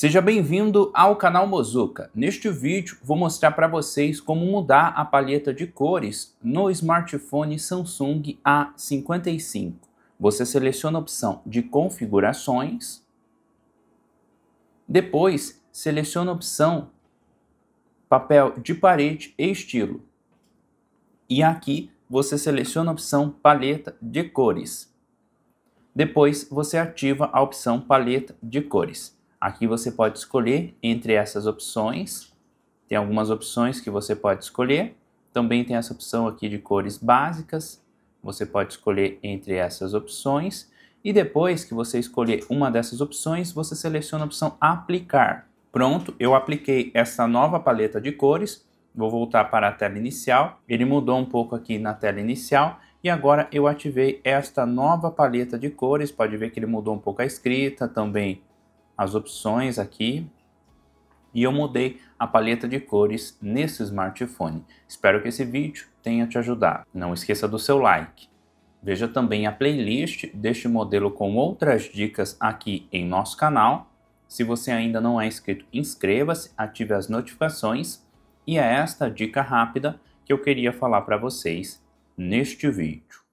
Seja bem-vindo ao canal Mozuka. Neste vídeo vou mostrar para vocês como mudar a palheta de cores no smartphone Samsung A55. Você seleciona a opção de configurações, depois seleciona a opção papel de parede e estilo. E aqui você seleciona a opção paleta de cores. Depois você ativa a opção paleta de cores. Aqui você pode escolher entre essas opções. Tem algumas opções que você pode escolher. Também tem essa opção aqui de cores básicas. Você pode escolher entre essas opções. E depois que você escolher uma dessas opções, você seleciona a opção aplicar. Pronto, eu apliquei essa nova paleta de cores. Vou voltar para a tela inicial. Ele mudou um pouco aqui na tela inicial. E agora eu ativei esta nova paleta de cores. Pode ver que ele mudou um pouco a escrita, também as opções aqui e eu mudei a paleta de cores nesse smartphone. Espero que esse vídeo tenha te ajudado. Não esqueça do seu like. Veja também a playlist deste modelo com outras dicas aqui em nosso canal. Se você ainda não é inscrito, inscreva-se, ative as notificações e é esta dica rápida que eu queria falar para vocês neste vídeo.